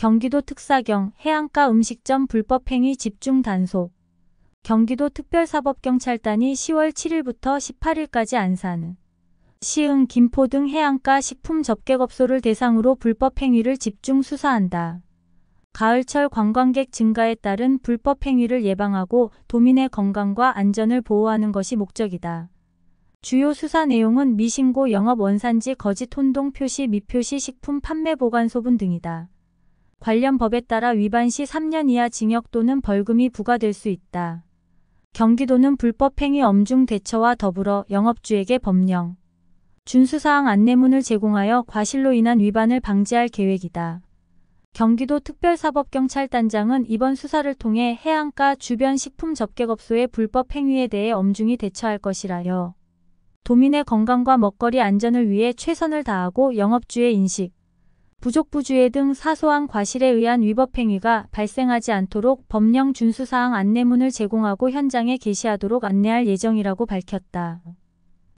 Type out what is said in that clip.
경기도 특사경 해안가 음식점 불법행위 집중 단속 경기도 특별사법경찰단이 10월 7일부터 18일까지 안산, 시흥, 김포 등 해안가 식품 접객업소를 대상으로 불법행위를 집중 수사한다. 가을철 관광객 증가에 따른 불법행위를 예방하고 도민의 건강과 안전을 보호하는 것이 목적이다. 주요 수사 내용은 미신고 영업 원산지 거짓 혼동 표시 미표시 식품 판매 보관 소분 등이다. 관련 법에 따라 위반 시 3년 이하 징역 또는 벌금이 부과될 수 있다. 경기도는 불법행위 엄중 대처와 더불어 영업주에게 법령, 준수사항 안내문을 제공하여 과실로 인한 위반을 방지할 계획이다. 경기도 특별사법경찰단장은 이번 수사를 통해 해안가 주변 식품 접객업소의 불법 행위에 대해 엄중히 대처할 것이라며 도민의 건강과 먹거리 안전을 위해 최선을 다하고 영업주의 인식, 부족부주의 등 사소한 과실에 의한 위법행위가 발생하지 않도록 법령 준수사항 안내문을 제공하고 현장에 게시하도록 안내할 예정이라고 밝혔다.